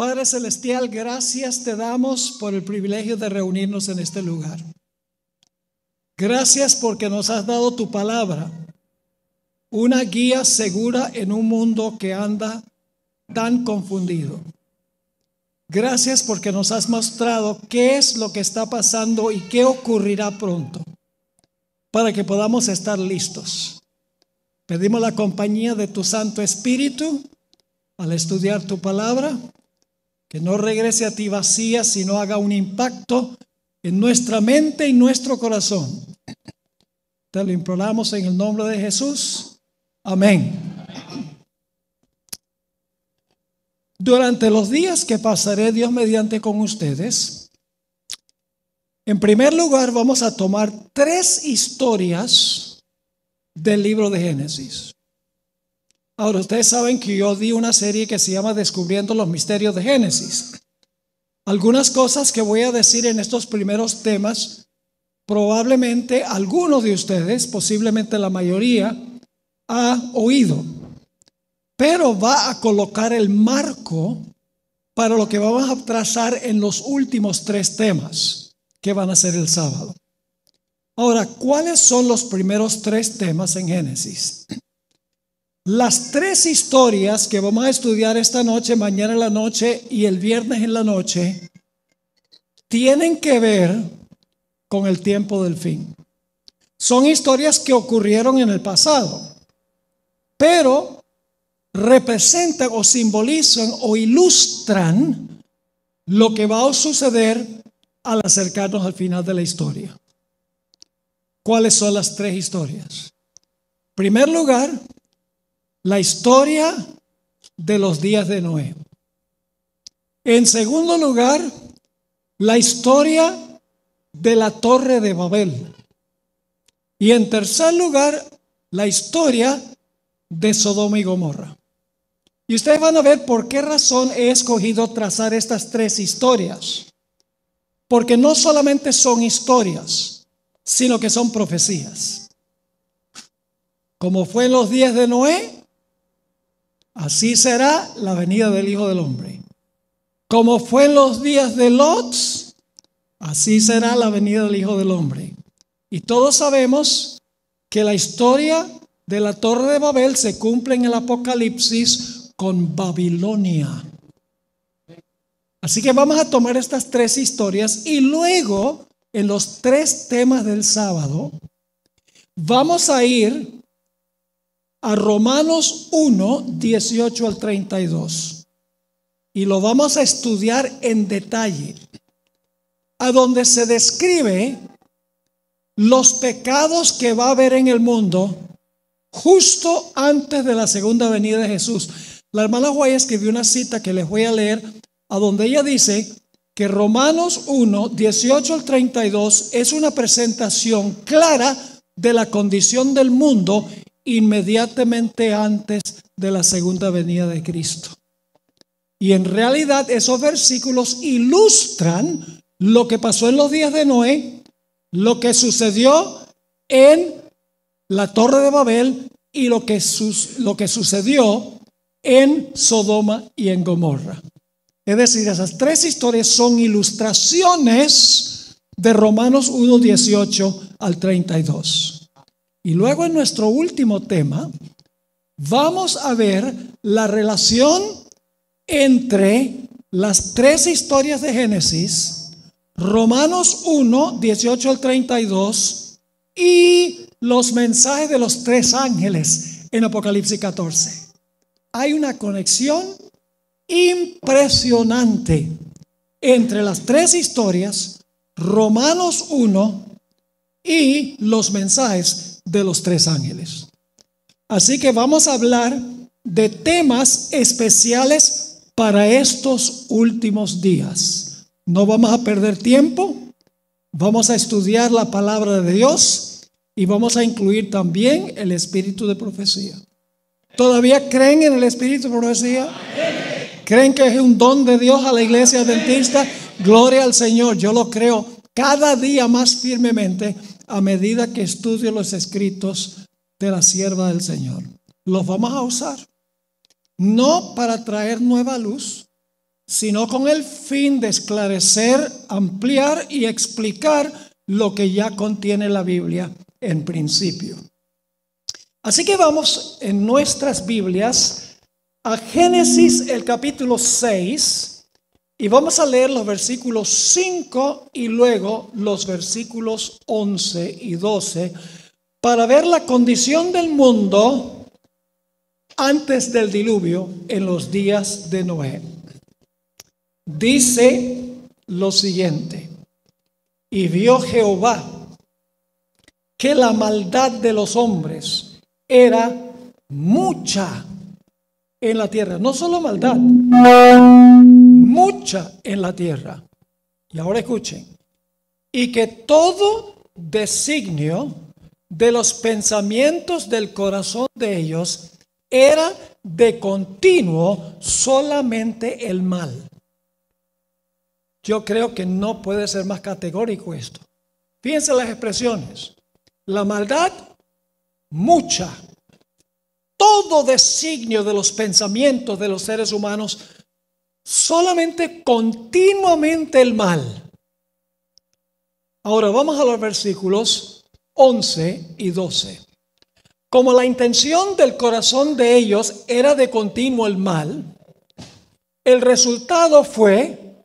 Padre Celestial, gracias te damos por el privilegio de reunirnos en este lugar. Gracias porque nos has dado tu palabra, una guía segura en un mundo que anda tan confundido. Gracias porque nos has mostrado qué es lo que está pasando y qué ocurrirá pronto, para que podamos estar listos. Pedimos la compañía de tu Santo Espíritu al estudiar tu palabra que no regrese a ti vacía, sino haga un impacto en nuestra mente y nuestro corazón. Te lo imploramos en el nombre de Jesús. Amén. Durante los días que pasaré Dios mediante con ustedes, en primer lugar vamos a tomar tres historias del libro de Génesis. Ahora, ustedes saben que yo di una serie que se llama Descubriendo los Misterios de Génesis. Algunas cosas que voy a decir en estos primeros temas, probablemente algunos de ustedes, posiblemente la mayoría, ha oído, pero va a colocar el marco para lo que vamos a trazar en los últimos tres temas que van a ser el sábado. Ahora, ¿cuáles son los primeros tres temas en Génesis? Las tres historias que vamos a estudiar esta noche, mañana en la noche y el viernes en la noche, tienen que ver con el tiempo del fin. Son historias que ocurrieron en el pasado, pero representan o simbolizan o ilustran lo que va a suceder al acercarnos al final de la historia. ¿Cuáles son las tres historias? En primer lugar, la historia de los días de Noé. En segundo lugar, la historia de la torre de Babel. Y en tercer lugar, la historia de Sodoma y Gomorra. Y ustedes van a ver por qué razón he escogido trazar estas tres historias. Porque no solamente son historias, sino que son profecías. Como fue en los días de Noé, Así será la venida del Hijo del Hombre. Como fue en los días de Lot, así será la venida del Hijo del Hombre. Y todos sabemos que la historia de la Torre de Babel se cumple en el Apocalipsis con Babilonia. Así que vamos a tomar estas tres historias y luego, en los tres temas del sábado, vamos a ir a Romanos 1, 18 al 32. Y lo vamos a estudiar en detalle, a donde se describe los pecados que va a haber en el mundo justo antes de la segunda venida de Jesús. La hermana que escribió una cita que les voy a leer, a donde ella dice que Romanos 1, 18 al 32 es una presentación clara de la condición del mundo inmediatamente antes de la segunda venida de Cristo. Y en realidad esos versículos ilustran lo que pasó en los días de Noé, lo que sucedió en la torre de Babel y lo que, lo que sucedió en Sodoma y en Gomorra. Es decir, esas tres historias son ilustraciones de Romanos 1.18 al 32. Y luego en nuestro último tema, vamos a ver la relación entre las tres historias de Génesis, Romanos 1, 18 al 32, y los mensajes de los tres ángeles en Apocalipsis 14. Hay una conexión impresionante entre las tres historias, Romanos 1 y los mensajes de los tres ángeles. Así que vamos a hablar de temas especiales para estos últimos días. No vamos a perder tiempo, vamos a estudiar la palabra de Dios y vamos a incluir también el espíritu de profecía. ¿Todavía creen en el espíritu de profecía? ¿Creen que es un don de Dios a la iglesia dentista? Gloria al Señor, yo lo creo cada día más firmemente a medida que estudio los escritos de la sierva del Señor. Los vamos a usar, no para traer nueva luz, sino con el fin de esclarecer, ampliar y explicar lo que ya contiene la Biblia en principio. Así que vamos en nuestras Biblias a Génesis el capítulo 6 y vamos a leer los versículos 5 y luego los versículos 11 y 12 para ver la condición del mundo antes del diluvio en los días de Noé. Dice lo siguiente, y vio Jehová que la maldad de los hombres era mucha en la tierra, no solo maldad en la tierra. Y ahora escuchen. Y que todo designio de los pensamientos del corazón de ellos era de continuo solamente el mal. Yo creo que no puede ser más categórico esto. Fíjense las expresiones. La maldad, mucha. Todo designio de los pensamientos de los seres humanos solamente continuamente el mal. Ahora vamos a los versículos 11 y 12. Como la intención del corazón de ellos era de continuo el mal, el resultado fue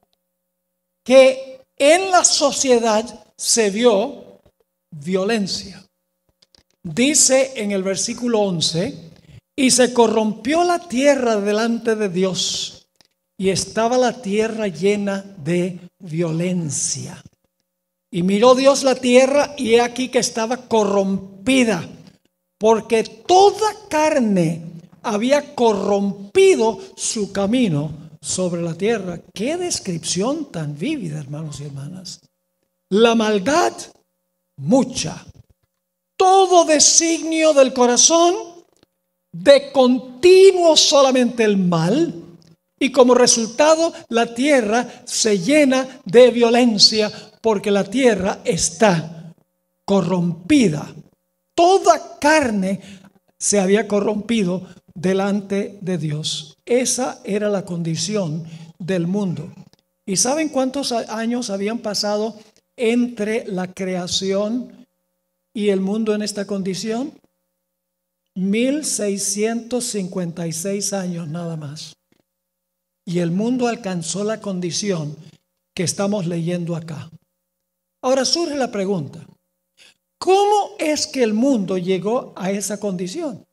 que en la sociedad se vio violencia. Dice en el versículo 11, y se corrompió la tierra delante de Dios y estaba la tierra llena de violencia. Y miró Dios la tierra y he aquí que estaba corrompida, porque toda carne había corrompido su camino sobre la tierra. Qué descripción tan vívida, hermanos y hermanas. La maldad, mucha. Todo designio del corazón, de continuo solamente el mal y como resultado, la tierra se llena de violencia porque la tierra está corrompida. Toda carne se había corrompido delante de Dios. Esa era la condición del mundo. ¿Y saben cuántos años habían pasado entre la creación y el mundo en esta condición? 1656 años nada más y el mundo alcanzó la condición que estamos leyendo acá. Ahora surge la pregunta, ¿cómo es que el mundo llegó a esa condición?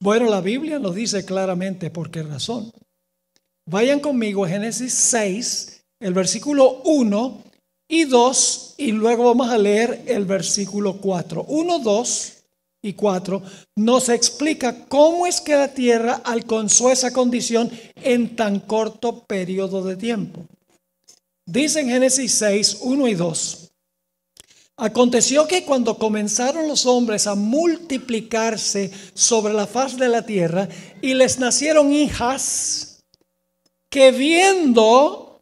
Bueno, la Biblia nos dice claramente por qué razón. Vayan conmigo a Génesis 6, el versículo 1 y 2, y luego vamos a leer el versículo 4. 1, 2 y 4 nos explica cómo es que la Tierra alcanzó esa condición en tan corto periodo de tiempo. Dice en Génesis 6, 1 y 2. Aconteció que cuando comenzaron los hombres a multiplicarse sobre la faz de la tierra y les nacieron hijas, que viendo,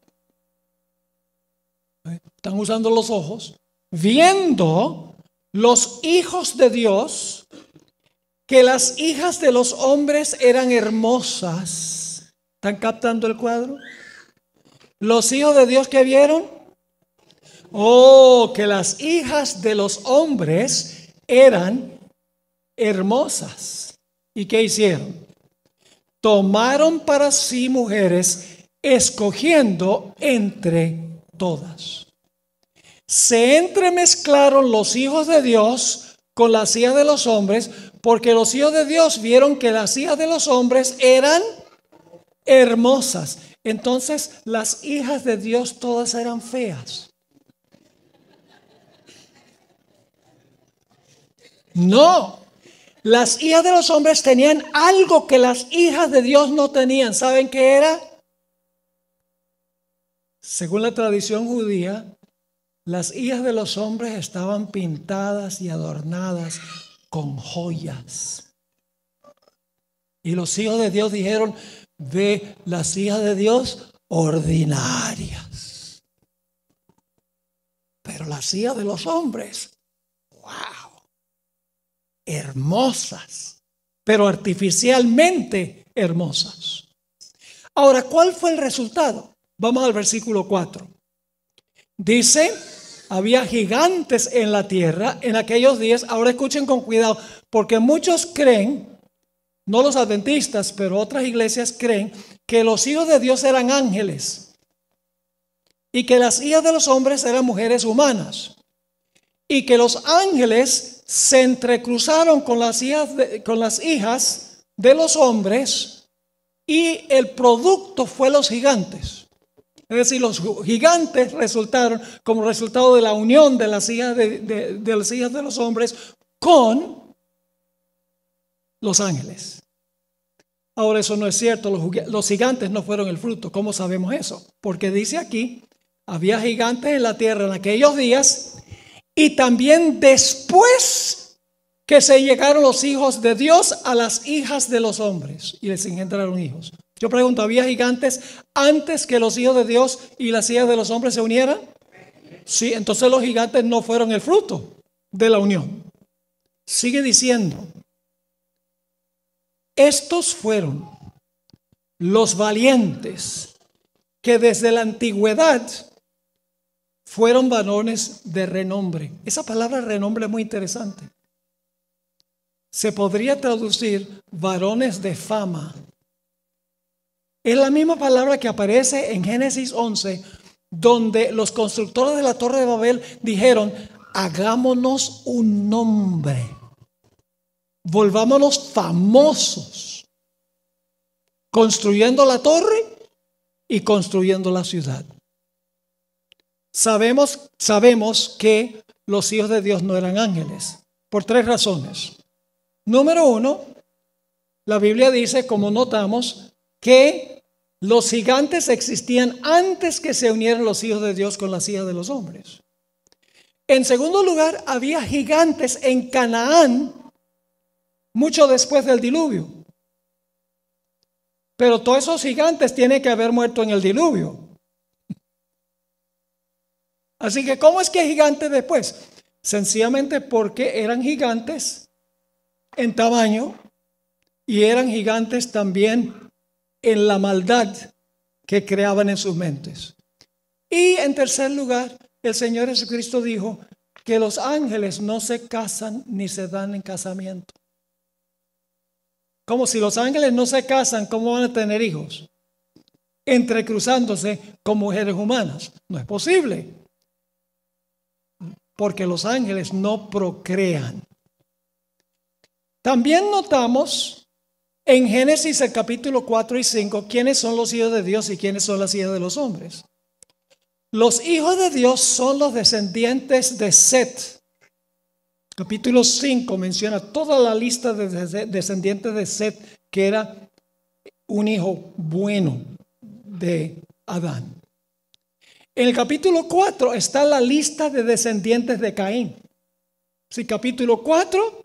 están usando los ojos, viendo los hijos de Dios que las hijas de los hombres eran hermosas. ¿Están captando el cuadro? Los hijos de Dios que vieron. Oh, que las hijas de los hombres eran hermosas. ¿Y qué hicieron? Tomaron para sí mujeres, escogiendo entre todas se entremezclaron los hijos de Dios con las hijas de los hombres, porque los hijos de Dios vieron que las hijas de los hombres eran hermosas. Entonces las hijas de Dios todas eran feas. No, las hijas de los hombres tenían algo que las hijas de Dios no tenían. ¿Saben qué era? Según la tradición judía, las hijas de los hombres estaban pintadas y adornadas con joyas. Y los hijos de Dios dijeron, ve las hijas de Dios ordinarias. Pero las hijas de los hombres, wow, hermosas, pero artificialmente hermosas. Ahora, ¿cuál fue el resultado? Vamos al versículo 4. Dice, había gigantes en la tierra en aquellos días. Ahora escuchen con cuidado, porque muchos creen, no los adventistas, pero otras iglesias creen que los hijos de Dios eran ángeles y que las hijas de los hombres eran mujeres humanas y que los ángeles se entrecruzaron con las hijas de, los hombres y el producto fue los gigantes. Es decir, los gigantes resultaron como resultado de la unión de las hijas de, de los hombres con los ángeles. Ahora eso no es cierto, los gigantes no fueron el fruto. ¿Cómo sabemos eso? Porque dice aquí, había gigantes en la tierra en aquellos días y también después que se llegaron los hijos de Dios a las hijas de los hombres y les engendraron hijos. Yo pregunto, ¿había gigantes antes que los hijos de Dios y las hijas de los hombres se unieran? Sí, entonces los gigantes no fueron el fruto de la unión. Sigue diciendo, estos fueron los valientes que desde la antigüedad fueron varones de renombre. Esa palabra renombre es muy interesante. Se podría traducir varones de fama es la misma palabra que aparece en Génesis 11, donde los constructores de la Torre de Babel dijeron, hagámonos un nombre, volvámonos famosos, construyendo la torre y construyendo la ciudad. Sabemos, sabemos que los hijos de Dios no eran ángeles, por tres razones. Número uno, la Biblia dice, como notamos, que los gigantes existían antes que se unieran los hijos de Dios con las hijas de los hombres. En segundo lugar, había gigantes en Canaán mucho después del diluvio. Pero todos esos gigantes tienen que haber muerto en el diluvio. Así que, ¿cómo es que gigantes después? Sencillamente porque eran gigantes en tamaño y eran gigantes también en la maldad que creaban en sus mentes. Y en tercer lugar, el Señor Jesucristo dijo que los ángeles no se casan ni se dan en casamiento. Como si los ángeles no se casan, ¿cómo van a tener hijos? Entrecruzándose con mujeres humanas. No es posible. Porque los ángeles no procrean. También notamos en Génesis el capítulo 4 y 5, ¿quiénes son los hijos de Dios y quiénes son las hijas de los hombres? Los hijos de Dios son los descendientes de Set. Capítulo 5 menciona toda la lista de descendientes de Set, que era un hijo bueno de Adán. En el capítulo 4 está la lista de descendientes de Caín. Si capítulo 4,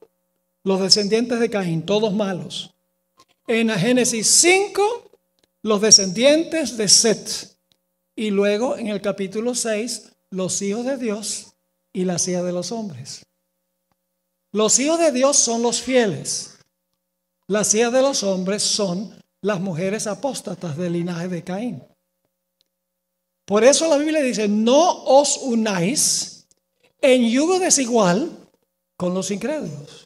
los descendientes de Caín, todos malos en Génesis 5, los descendientes de Set. Y luego en el capítulo 6, los hijos de Dios y la silla de los hombres. Los hijos de Dios son los fieles. La silla de los hombres son las mujeres apóstatas del linaje de Caín. Por eso la Biblia dice, no os unáis en yugo desigual con los incrédulos.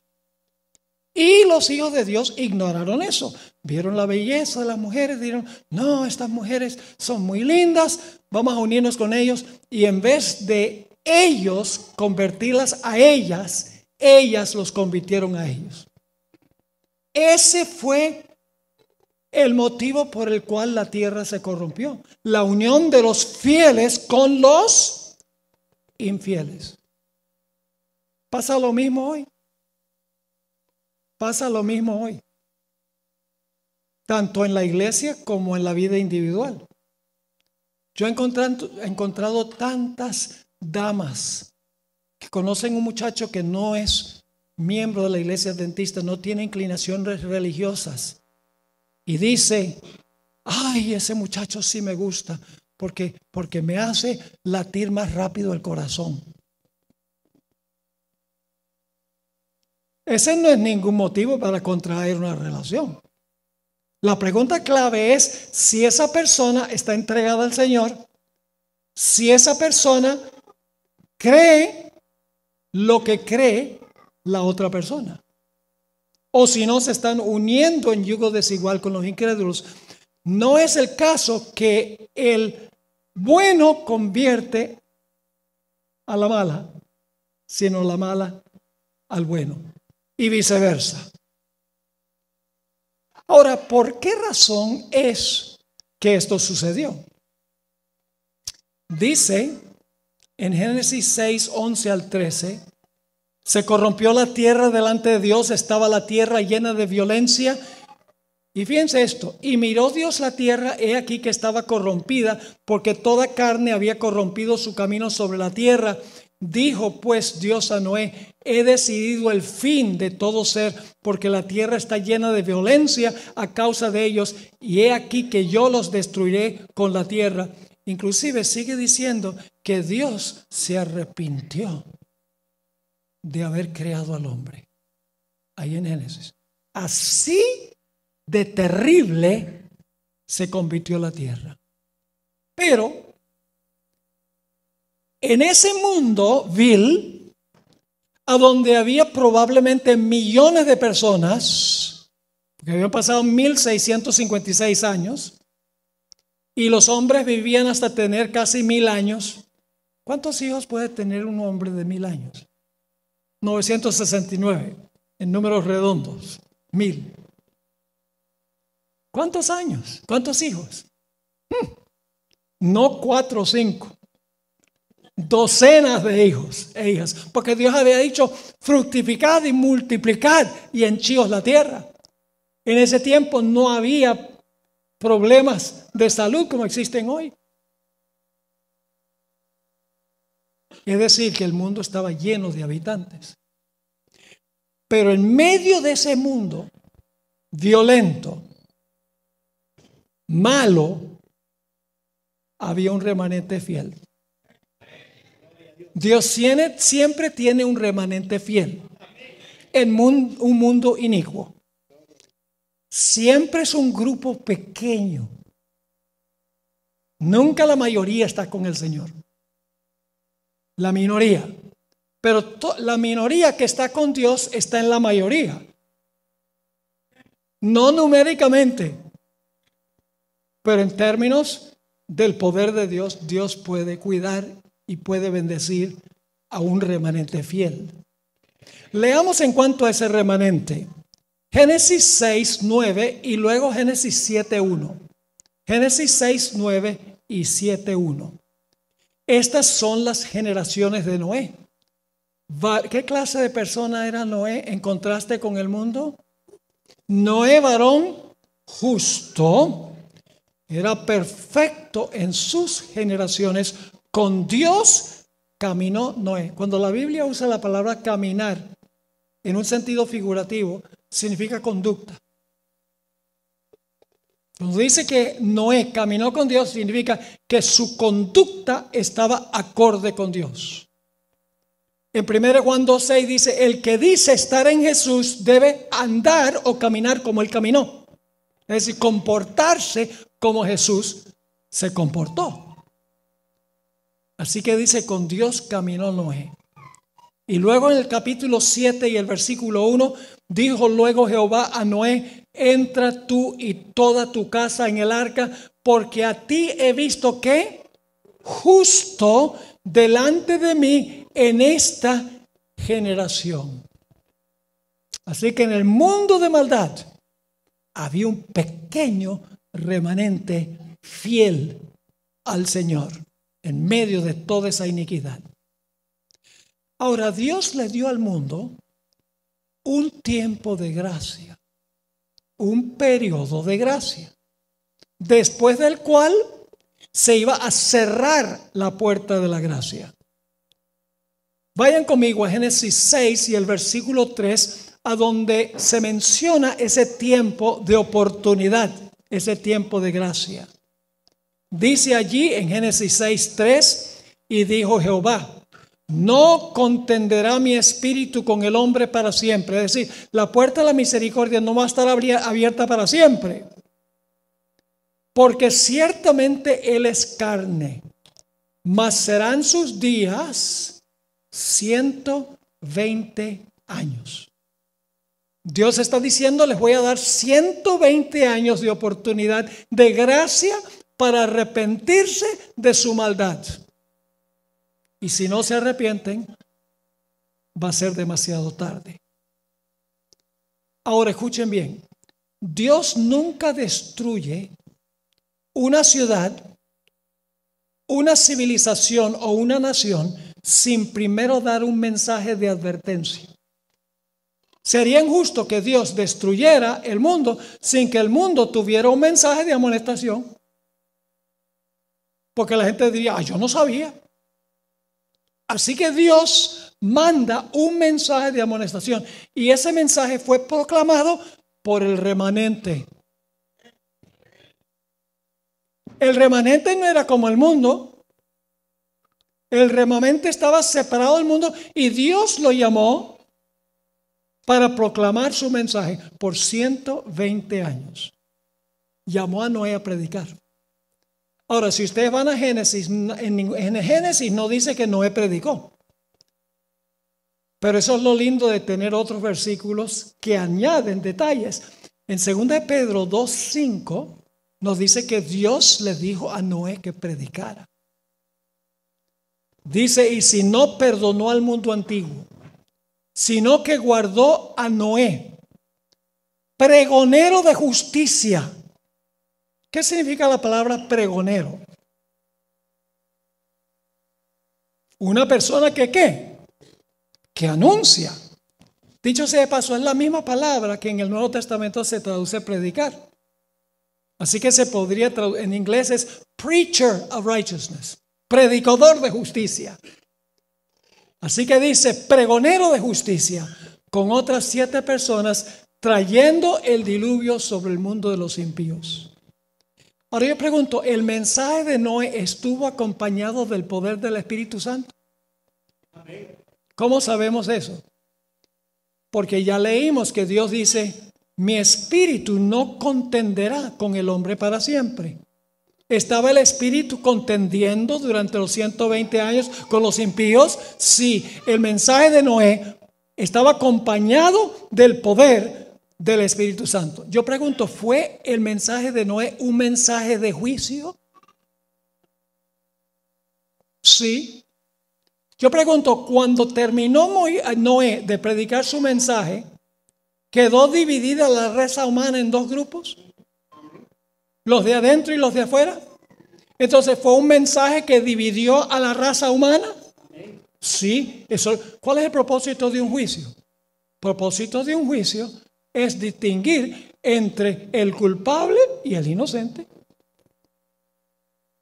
Y los hijos de Dios ignoraron eso. Vieron la belleza de las mujeres, dijeron, no, estas mujeres son muy lindas, vamos a unirnos con ellos. Y en vez de ellos convertirlas a ellas, ellas los convirtieron a ellos. Ese fue el motivo por el cual la tierra se corrompió. La unión de los fieles con los infieles. Pasa lo mismo hoy. Pasa lo mismo hoy, tanto en la iglesia como en la vida individual. Yo he encontrado, tantas damas que conocen un muchacho que no es miembro de la iglesia dentista, no tiene inclinaciones religiosas. Y dice, ay, ese muchacho sí me gusta, porque, porque me hace latir más rápido el corazón. Ese no es ningún motivo para contraer una relación. La pregunta clave es si esa persona está entregada al Señor, si esa persona cree lo que cree la otra persona. O si no se están uniendo en yugo desigual con los incrédulos. No es el caso que el bueno convierte a la mala, sino la mala al bueno y viceversa. Ahora, ¿por qué razón es que esto sucedió? Dice en Génesis 6, 11 al 13, se corrompió la tierra delante de Dios, estaba la tierra llena de violencia. Y fíjense esto, y miró Dios la tierra, he aquí que estaba corrompida, porque toda carne había corrompido su camino sobre la tierra Dijo pues Dios a Noé, he decidido el fin de todo ser, porque la tierra está llena de violencia a causa de ellos, y he aquí que yo los destruiré con la tierra. Inclusive sigue diciendo que Dios se arrepintió de haber creado al hombre. Ahí en Génesis. Así de terrible se convirtió la tierra. Pero en ese mundo vil, a donde había probablemente millones de personas, que habían pasado 1656 años, y los hombres vivían hasta tener casi mil años. ¿Cuántos hijos puede tener un hombre de mil años? 969, en números redondos, mil. ¿Cuántos años? ¿Cuántos hijos? Hmm, no cuatro o cinco docenas de hijos e hijas, porque Dios había dicho fructificad y multiplicad y henchíos la tierra. En ese tiempo no había problemas de salud como existen hoy. Es decir, que el mundo estaba lleno de habitantes. Pero en medio de ese mundo violento, malo, había un remanente fiel. Dios siempre tiene un remanente fiel en un, mundo inicuo. Siempre es un grupo pequeño. Nunca la mayoría está con el Señor. La minoría. Pero la minoría que está con Dios está en la mayoría. No numéricamente, pero en términos del poder de Dios, Dios puede cuidar y puede bendecir a un remanente fiel. Leamos en cuanto a ese remanente. Génesis 6, 9 y luego Génesis 7, 1. Génesis 6, 9 y 7, 1. Estas son las generaciones de Noé. ¿Qué clase de persona era Noé en contraste con el mundo? Noé varón justo, era perfecto en sus generaciones con Dios caminó Noé. Cuando la Biblia usa la palabra caminar en un sentido figurativo, significa conducta. Cuando dice que Noé caminó con Dios, significa que su conducta estaba acorde con Dios. En 1 Juan 2.6 dice, el que dice estar en Jesús debe andar o caminar como él caminó. Es decir, comportarse como Jesús se comportó. Así que dice, con Dios caminó Noé. Y luego en el capítulo 7 y el versículo 1, dijo luego Jehová a Noé, entra tú y toda tu casa en el arca, porque a ti he visto que justo delante de mí en esta generación. Así que en el mundo de maldad había un pequeño remanente fiel al Señor en medio de toda esa iniquidad. Ahora, Dios le dio al mundo un tiempo de gracia, un periodo de gracia, después del cual se iba a cerrar la puerta de la gracia. Vayan conmigo a Génesis 6 y el versículo 3, a donde se menciona ese tiempo de oportunidad, ese tiempo de gracia. Dice allí en Génesis 6:3, y dijo Jehová, no contenderá mi espíritu con el hombre para siempre. Es decir, la puerta de la misericordia no va a estar abierta para siempre. Porque ciertamente él es carne, mas serán sus días 120 años. Dios está diciendo, les voy a dar 120 años de oportunidad, de gracia para arrepentirse de su maldad. Y si no se arrepienten, va a ser demasiado tarde. Ahora escuchen bien, Dios nunca destruye una ciudad, una civilización o una nación sin primero dar un mensaje de advertencia. Sería injusto que Dios destruyera el mundo sin que el mundo tuviera un mensaje de amonestación. Porque la gente diría, ah, yo no sabía. Así que Dios manda un mensaje de amonestación y ese mensaje fue proclamado por el remanente. El remanente no era como el mundo. El remanente estaba separado del mundo y Dios lo llamó para proclamar su mensaje por 120 años. Llamó a Noé a predicar. Ahora, si ustedes van a Génesis, en Génesis no dice que Noé predicó. Pero eso es lo lindo de tener otros versículos que añaden detalles. En 2 de Pedro 2.5 nos dice que Dios le dijo a Noé que predicara. Dice, y si no perdonó al mundo antiguo, sino que guardó a Noé, pregonero de justicia ¿Qué significa la palabra pregonero? Una persona que qué? Que anuncia. Dicho sea de paso, es la misma palabra que en el Nuevo Testamento se traduce predicar. Así que se podría traducir, en inglés es preacher of righteousness, predicador de justicia. Así que dice pregonero de justicia con otras siete personas trayendo el diluvio sobre el mundo de los impíos. Ahora yo pregunto, ¿el mensaje de Noé estuvo acompañado del poder del Espíritu Santo? ¿Cómo sabemos eso? Porque ya leímos que Dios dice, mi espíritu no contenderá con el hombre para siempre. ¿Estaba el espíritu contendiendo durante los 120 años con los impíos? Sí, el mensaje de Noé estaba acompañado del poder del Espíritu Santo. Yo pregunto, ¿fue el mensaje de Noé un mensaje de juicio? Sí. Yo pregunto, cuando terminó eh, Noé de predicar su mensaje, ¿quedó dividida la raza humana en dos grupos? ¿Los de adentro y los de afuera? Entonces, ¿fue un mensaje que dividió a la raza humana? Sí. ¿Cuál es el propósito de un juicio? Propósito de un juicio es distinguir entre el culpable y el inocente.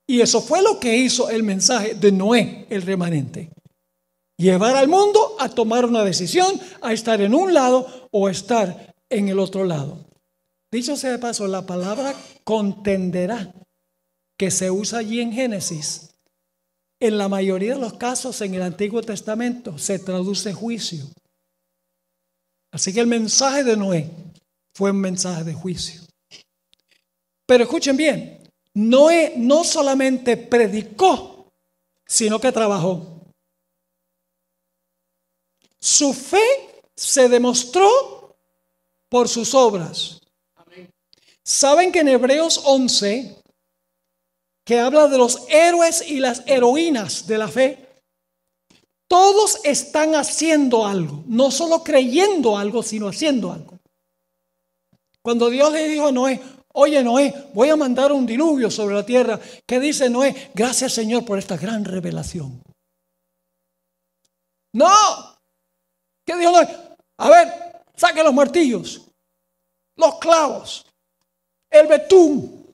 Y eso fue lo que hizo el mensaje de Noé, el remanente. Llevar al mundo a tomar una decisión, a estar en un lado o estar en el otro lado. Dicho sea de paso, la palabra contenderá que se usa allí en Génesis, en la mayoría de los casos en el Antiguo Testamento se traduce juicio. Así que el mensaje de Noé fue un mensaje de juicio. Pero escuchen bien, Noé no solamente predicó, sino que trabajó. Su fe se demostró por sus obras. Saben que en Hebreos 11, que habla de los héroes y las heroínas de la fe, todos están haciendo algo, no solo creyendo algo, sino haciendo algo. Cuando Dios le dijo a Noé, oye Noé, voy a mandar un diluvio sobre la tierra, ¿qué dice Noé? Gracias Señor por esta gran revelación. No, ¿qué dijo Noé? A ver, saque los martillos, los clavos, el betún,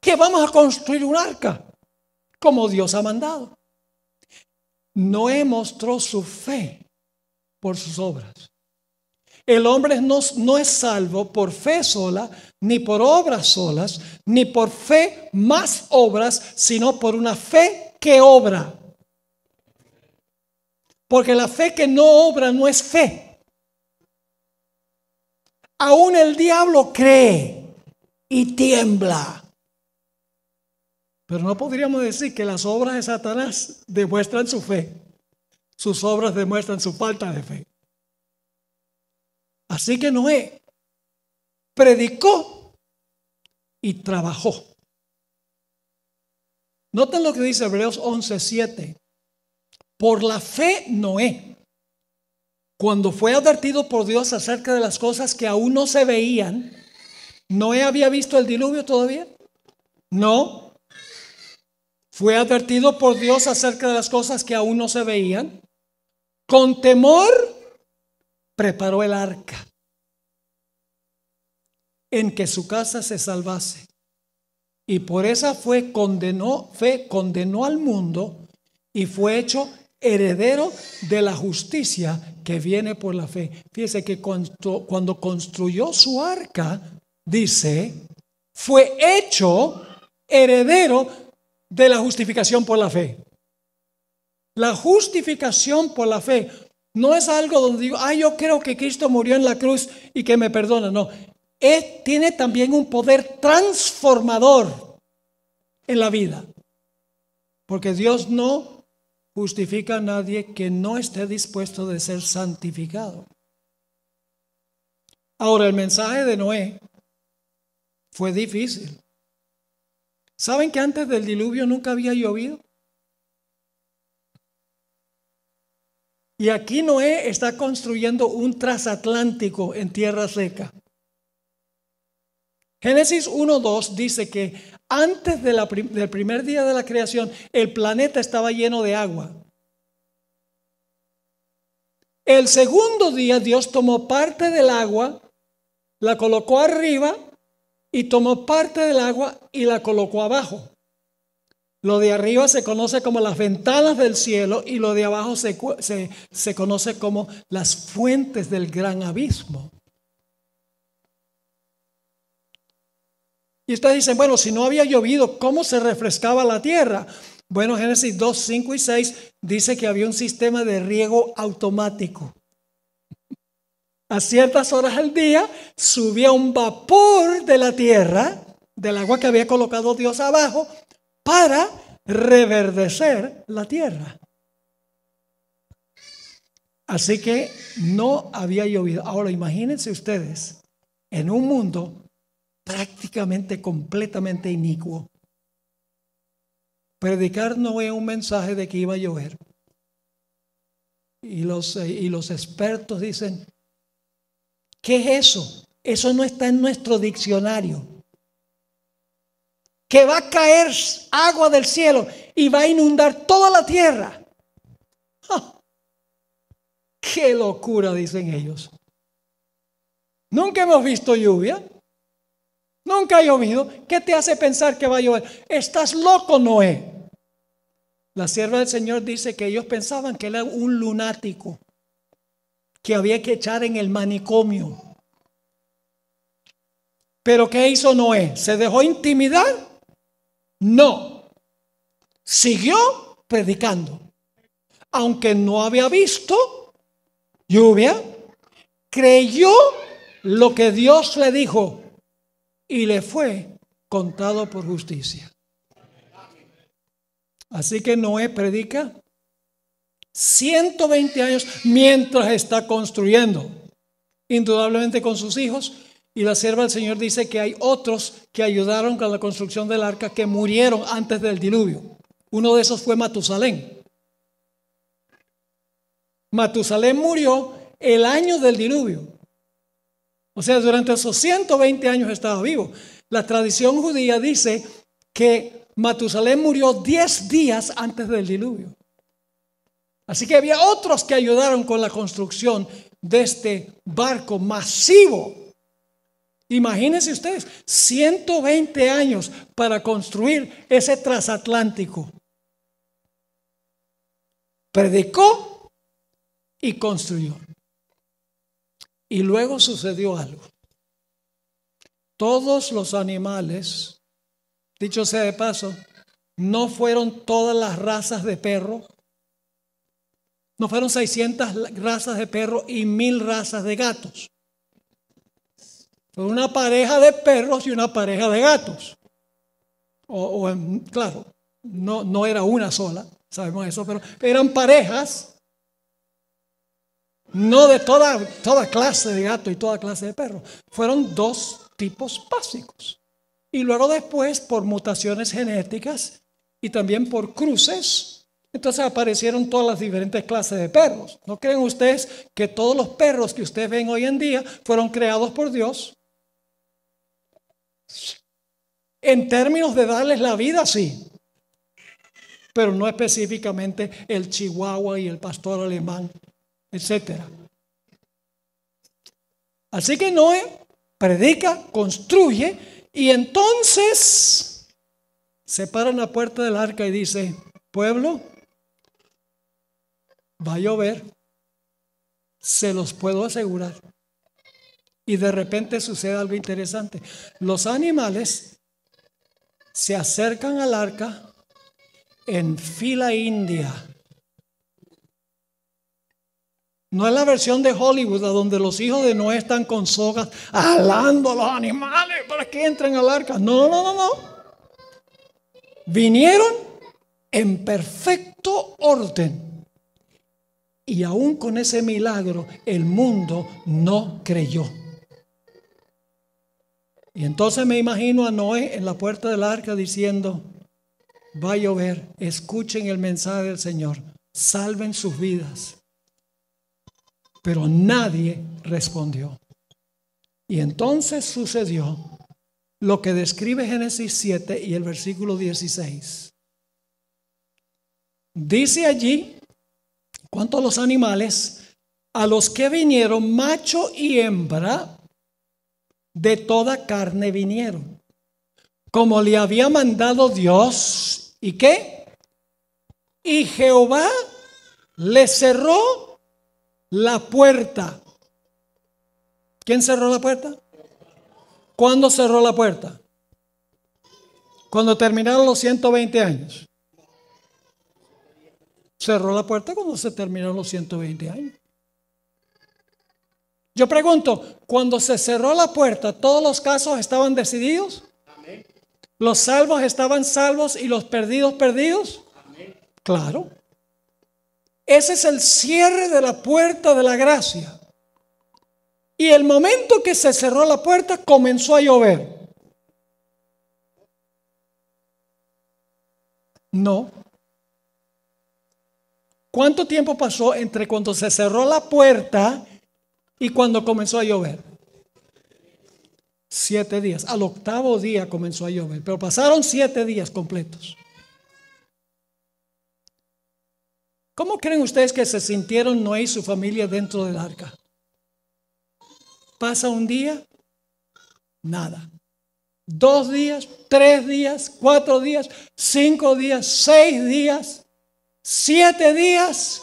que vamos a construir un arca, como Dios ha mandado. Noé mostró su fe por sus obras. El hombre no, no, es salvo por fe sola, ni por obras solas, ni por fe más obras, sino por una fe que obra. Porque la fe que no obra no es fe. Aún el diablo cree y tiembla. Pero no podríamos decir que las obras de Satanás demuestran su fe. Sus obras demuestran su falta de fe. Así que Noé predicó y trabajó. Noten lo que dice Hebreos 11:7. Por la fe Noé, cuando fue advertido por Dios acerca de las cosas que aún no se veían, ¿Noé había visto el diluvio todavía? No, fue advertido por Dios acerca de las cosas que aún no se veían. Con temor preparó el arca en que su casa se salvase. Y por esa fue condenó, fe condenó al mundo y fue hecho heredero de la justicia que viene por la fe. Fíjese que cuando, cuando construyó su arca, dice, fue hecho heredero de la justificación por la fe. La justificación por la fe no es algo donde digo, ah, yo creo que Cristo murió en la cruz y que me perdona. No, es, tiene también un poder transformador en la vida. Porque Dios no justifica a nadie que no esté dispuesto de ser santificado. Ahora, el mensaje de Noé fue difícil. ¿Saben que antes del diluvio nunca había llovido? Y aquí Noé está construyendo un trasatlántico en tierra seca. Génesis 1.2 dice que antes del primer día de la creación el planeta estaba lleno de agua. El segundo día Dios tomó parte del agua, la colocó arriba y tomó parte del agua y la colocó abajo. Lo de arriba se conoce como las ventanas del cielo y lo de abajo se, conoce como las fuentes del gran abismo. Y ustedes dicen, bueno, si no había llovido, ¿cómo se refrescaba la tierra? Bueno, Génesis 2, 5 y 6 dice que había un sistema de riego automático a ciertas horas al día subía un vapor de la tierra, del agua que había colocado Dios abajo, para reverdecer la tierra. Así que no había llovido. Ahora imagínense ustedes en un mundo prácticamente completamente inicuo. Predicar no es un mensaje de que iba a llover. Y los, eh, y los expertos dicen, ¿Qué es eso? Eso no está en nuestro diccionario. Que va a caer agua del cielo y va a inundar toda la tierra. ¡Qué locura! dicen ellos. Nunca hemos visto lluvia. Nunca ha llovido. ¿Qué te hace pensar que va a llover? Estás loco, Noé. La sierva del Señor dice que ellos pensaban que era un lunático que había que echar en el manicomio. Pero ¿qué hizo Noé? ¿Se dejó intimidar? No. Siguió predicando. Aunque no había visto lluvia, creyó lo que Dios le dijo y le fue contado por justicia. Así que Noé predica 120 años mientras está construyendo, indudablemente con sus hijos. Y la sierva del Señor dice que hay otros que ayudaron con la construcción del arca que murieron antes del diluvio. Uno de esos fue Matusalén. Matusalén murió el año del diluvio. O sea, durante esos 120 años estaba vivo. La tradición judía dice que Matusalén murió 10 días antes del diluvio. Así que había otros que ayudaron con la construcción de este barco masivo. Imagínense ustedes, 120 años para construir ese transatlántico. Predicó y construyó. Y luego sucedió algo. Todos los animales, dicho sea de paso, no fueron todas las razas de perro, no fueron 600 razas de perros y mil razas de gatos. Fueron una pareja de perros y una pareja de gatos. O, claro, no, no era una sola, sabemos eso, pero eran parejas. No de toda, toda clase de gato y toda clase de perro. Fueron dos tipos básicos. Y luego después, por mutaciones genéticas y también por cruces, entonces aparecieron todas las diferentes clases de perros. ¿No creen ustedes que todos los perros que ustedes ven hoy en día fueron creados por Dios? En términos de darles la vida, sí. Pero no específicamente el chihuahua y el pastor alemán, etc. Así que Noé predica, construye y entonces se para en la puerta del arca y dice, pueblo, va a llover, se los puedo asegurar. Y de repente sucede algo interesante. Los animales se acercan al arca en fila india. No es la versión de Hollywood, a donde los hijos de Noé están con sogas alando a los animales para que entren al arca. No, no, no, no. Vinieron en perfecto orden. Y aún con ese milagro, el mundo no creyó. Y entonces me imagino a Noé en la puerta del arca diciendo, va a llover, escuchen el mensaje del Señor, salven sus vidas. Pero nadie respondió. Y entonces sucedió lo que describe Génesis 7 y el versículo 16. Dice allí ¿Cuántos los animales, a los que vinieron, macho y hembra, de toda carne vinieron, como le había mandado Dios. ¿Y qué? Y Jehová le cerró la puerta. ¿Quién cerró la puerta? ¿Cuándo cerró la puerta? Cuando terminaron los 120 años. Cerró la puerta cuando se terminaron los 120 años. Yo pregunto, cuando se cerró la puerta, ¿todos los casos estaban decididos? ¿Los salvos estaban salvos y los perdidos perdidos? Claro. Ese es el cierre de la puerta de la gracia. Y el momento que se cerró la puerta comenzó a llover. No, ¿Cuánto tiempo pasó entre cuando se cerró la puerta y cuando comenzó a llover? Siete días. Al octavo día comenzó a llover, pero pasaron siete días completos. ¿Cómo creen ustedes que se sintieron Noé y su familia dentro del arca? Pasa un día, nada. Dos días, tres días, cuatro días, cinco días, seis días siete días,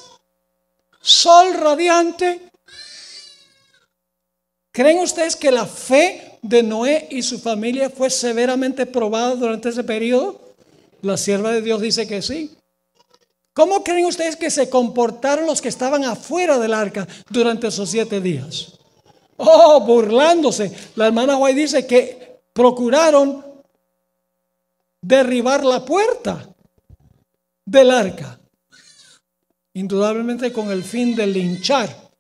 sol radiante. ¿Creen ustedes que la fe de Noé y su familia fue severamente probada durante ese periodo? La sierva de Dios dice que sí. ¿Cómo creen ustedes que se comportaron los que estaban afuera del arca durante esos siete días? Oh, burlándose. La hermana Guay dice que procuraron derribar la puerta del arca indudablemente con el fin de linchar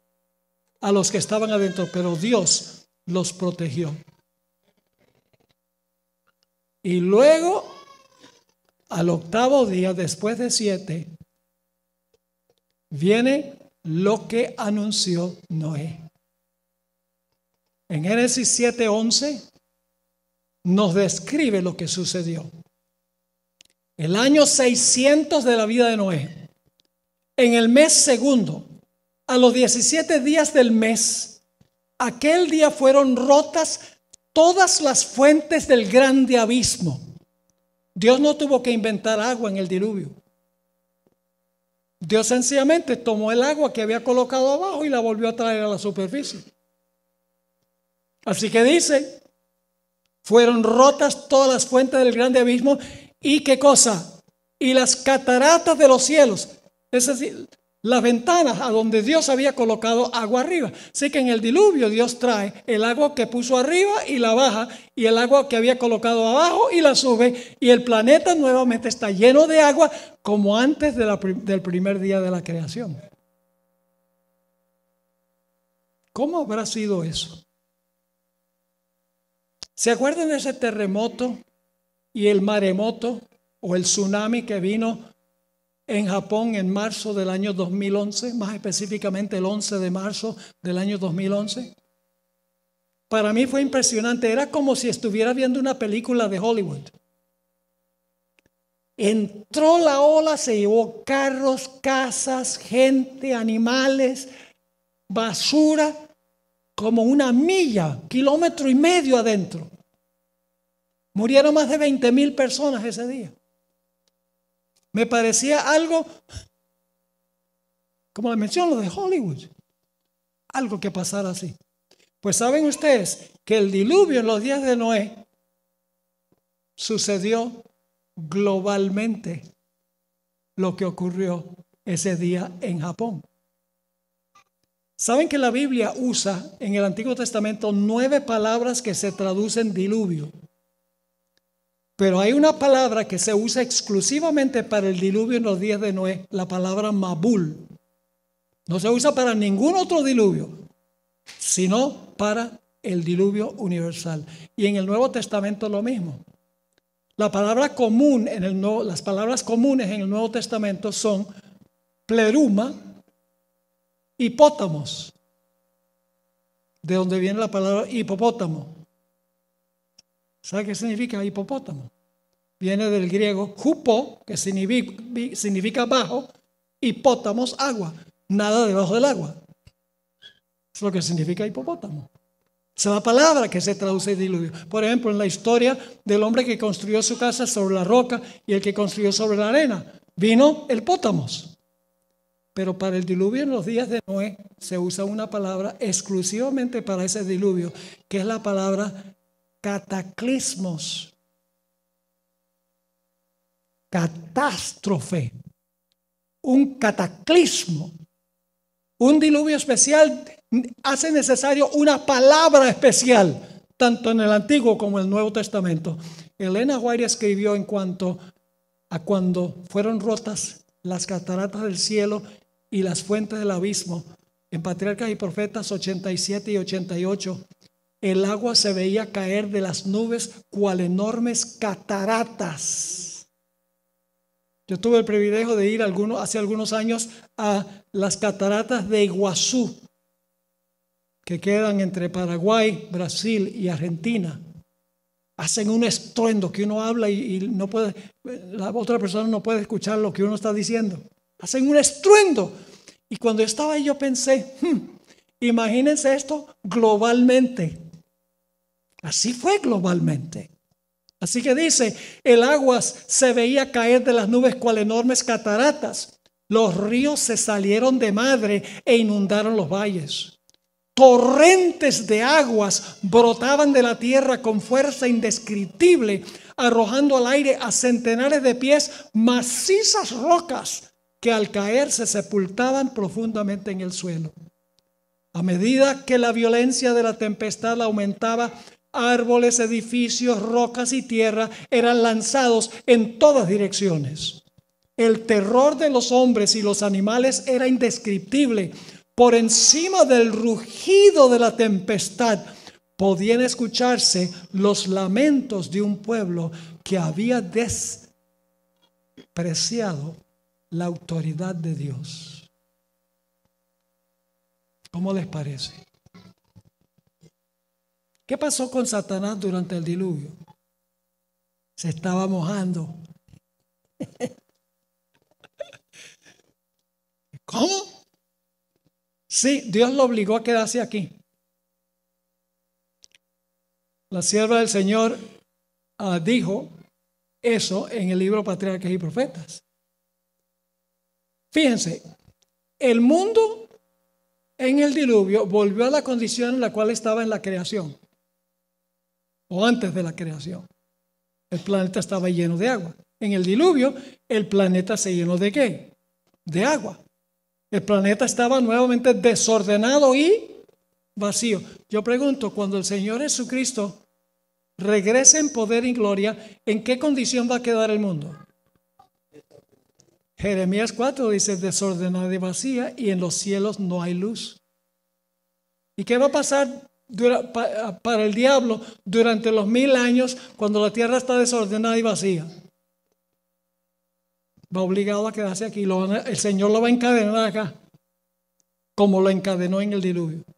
a los que estaban adentro, pero Dios los protegió. Y luego, al octavo día, después de siete, viene lo que anunció Noé. En Génesis 7:11 nos describe lo que sucedió. El año 600 de la vida de Noé en el mes segundo, a los 17 días del mes, aquel día fueron rotas todas las fuentes del grande abismo. Dios no tuvo que inventar agua en el diluvio. Dios sencillamente tomó el agua que había colocado abajo y la volvió a traer a la superficie. Así que dice, fueron rotas todas las fuentes del grande abismo y qué cosa, y las cataratas de los cielos es decir, las ventanas a donde Dios había colocado agua arriba. Así que en el diluvio Dios trae el agua que puso arriba y la baja, y el agua que había colocado abajo y la sube, y el planeta nuevamente está lleno de agua como antes del primer día de la creación. ¿Cómo habrá sido eso? ¿Se acuerdan de ese terremoto y el maremoto o el tsunami que vino en Japón en marzo del año 2011, más específicamente el 11 de marzo del año 2011. Para mí fue impresionante, era como si estuviera viendo una película de Hollywood. Entró la ola, se llevó carros, casas, gente, animales, basura, como una milla, kilómetro y medio adentro. Murieron más de 20 mil personas ese día. Me parecía algo, como la menciono, lo de Hollywood. Algo que pasara así. Pues saben ustedes que el diluvio en los días de Noé sucedió globalmente lo que ocurrió ese día en Japón. ¿Saben que la Biblia usa en el Antiguo Testamento nueve palabras que se traducen diluvio? Pero hay una palabra que se usa exclusivamente para el diluvio en los días de Noé, la palabra Mabul. No se usa para ningún otro diluvio, sino para el diluvio universal. Y en el Nuevo Testamento lo mismo. las palabras comunes en el Nuevo Testamento son pleruma, hipótamos, de donde viene la palabra hipopótamo. ¿Sabe qué significa hipopótamo? Viene del griego hupo, que significa, bajo, hipótamos, agua. Nada debajo del agua. Es lo que significa hipopótamo. Es la palabra que se traduce diluvio. Por ejemplo, en la historia del hombre que construyó su casa sobre la roca y el que construyó sobre la arena, vino el pótamos. Pero para el diluvio en los días de Noé se usa una palabra exclusivamente para ese diluvio, que es la palabra cataclismos, catástrofe, un cataclismo, un diluvio especial hace necesario una palabra especial, tanto en el Antiguo como en el Nuevo Testamento. Elena White escribió en cuanto a cuando fueron rotas las cataratas del cielo y las fuentes del abismo en Patriarcas y Profetas 87 y 88 el agua se veía caer de las nubes cual enormes cataratas. Yo tuve el privilegio de ir hace algunos años a las cataratas de Iguazú, que quedan entre Paraguay, Brasil y Argentina. Hacen un estruendo que uno habla y, no puede, la otra persona no puede escuchar lo que uno está diciendo. Hacen un estruendo. Y cuando estaba ahí yo pensé, hmm, imagínense esto globalmente Así fue globalmente. Así que dice, el agua se veía caer de las nubes cual enormes cataratas. Los ríos se salieron de madre e inundaron los valles. Torrentes de aguas brotaban de la tierra con fuerza indescriptible, arrojando al aire a centenares de pies macizas rocas que al caer se sepultaban profundamente en el suelo. A medida que la violencia de la tempestad aumentaba, árboles, edificios, rocas y tierra eran lanzados en todas direcciones. El terror de los hombres y los animales era indescriptible. Por encima del rugido de la tempestad podían escucharse los lamentos de un pueblo que había despreciado la autoridad de Dios. ¿Cómo les parece? ¿Qué pasó con Satanás durante el diluvio? Se estaba mojando. ¿Cómo? Sí, Dios lo obligó a quedarse aquí. La sierva del Señor ah, dijo eso en el libro Patriarcas y Profetas. Fíjense, el mundo en el diluvio volvió a la condición en la cual estaba en la creación o antes de la creación. El planeta estaba lleno de agua. En el diluvio, el planeta se llenó de qué? De agua. El planeta estaba nuevamente desordenado y vacío. Yo pregunto, cuando el Señor Jesucristo regrese en poder y gloria, ¿en qué condición va a quedar el mundo? Jeremías 4 dice, desordenada y vacía, y en los cielos no hay luz. ¿Y qué va a pasar Ah, para el diablo durante los mil años cuando la tierra está desordenada y vacía. Va obligado a quedarse aquí. el Señor lo va a encadenar acá, como lo encadenó en el diluvio.